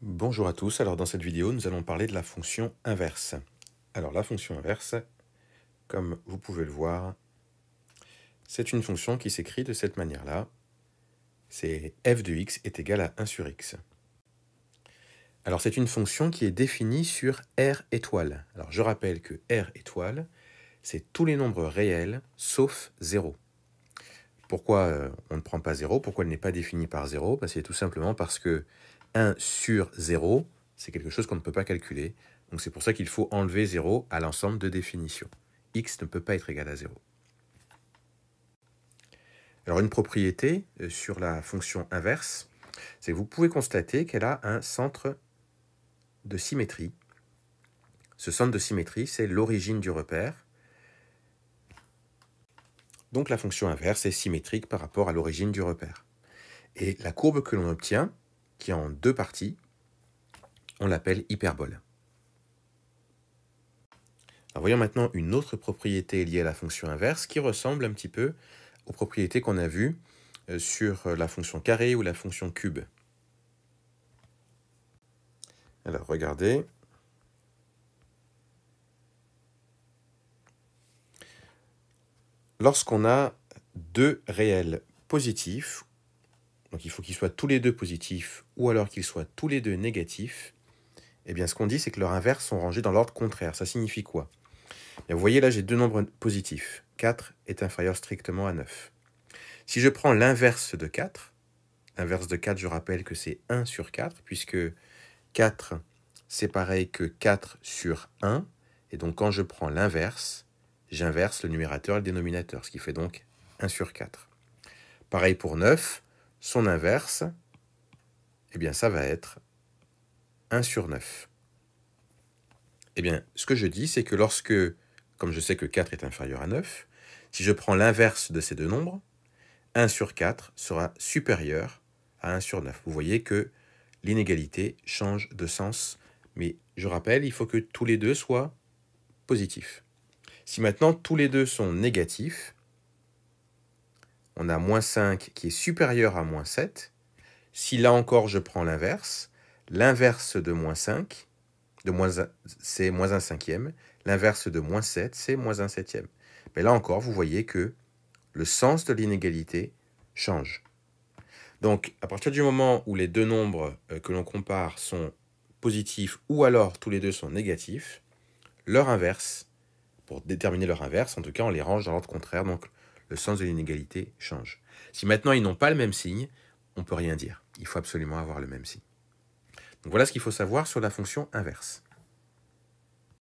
Bonjour à tous, alors dans cette vidéo nous allons parler de la fonction inverse. Alors la fonction inverse, comme vous pouvez le voir, c'est une fonction qui s'écrit de cette manière-là. C'est f de x est égal à 1 sur x. Alors c'est une fonction qui est définie sur r étoile. Alors je rappelle que r étoile, c'est tous les nombres réels sauf 0. Pourquoi euh, on ne prend pas 0 Pourquoi elle n'est pas définie par 0 ben, C'est tout simplement parce que 1 sur 0, c'est quelque chose qu'on ne peut pas calculer. Donc c'est pour ça qu'il faut enlever 0 à l'ensemble de définition. x ne peut pas être égal à 0. Alors une propriété euh, sur la fonction inverse, c'est que vous pouvez constater qu'elle a un centre de symétrie. Ce centre de symétrie, c'est l'origine du repère. Donc la fonction inverse est symétrique par rapport à l'origine du repère. Et la courbe que l'on obtient, qui est en deux parties, on l'appelle hyperbole. voyons maintenant une autre propriété liée à la fonction inverse qui ressemble un petit peu aux propriétés qu'on a vues euh, sur la fonction carré ou la fonction cube. Alors regardez. Lorsqu'on a deux réels positifs donc il faut qu'ils soient tous les deux positifs ou alors qu'ils soient tous les deux négatifs, et eh bien ce qu'on dit c'est que leurs inverses sont rangés dans l'ordre contraire. Ça signifie quoi eh Vous voyez là j'ai deux nombres positifs. 4 est inférieur strictement à 9. Si je prends l'inverse de 4, inverse de 4 je rappelle que c'est 1 sur 4 puisque 4 c'est pareil que 4 sur 1 et donc quand je prends l'inverse, j'inverse le numérateur et le dénominateur, ce qui fait donc 1 sur 4. Pareil pour 9, son inverse, eh bien, ça va être 1 sur 9. Eh bien, ce que je dis, c'est que lorsque, comme je sais que 4 est inférieur à 9, si je prends l'inverse de ces deux nombres, 1 sur 4 sera supérieur à 1 sur 9. Vous voyez que l'inégalité change de sens, mais je rappelle, il faut que tous les deux soient positifs. Si maintenant tous les deux sont négatifs, on a moins 5 qui est supérieur à moins 7. Si là encore je prends l'inverse, l'inverse de moins 5, c'est moins 1 cinquième, l'inverse de moins 7, c'est moins 1 septième. Mais là encore, vous voyez que le sens de l'inégalité change. Donc, à partir du moment où les deux nombres euh, que l'on compare sont positifs ou alors tous les deux sont négatifs, leur inverse, pour déterminer leur inverse, en tout cas, on les range dans l'ordre contraire, donc le sens de l'inégalité change. Si maintenant ils n'ont pas le même signe, on ne peut rien dire. Il faut absolument avoir le même signe. Donc voilà ce qu'il faut savoir sur la fonction inverse.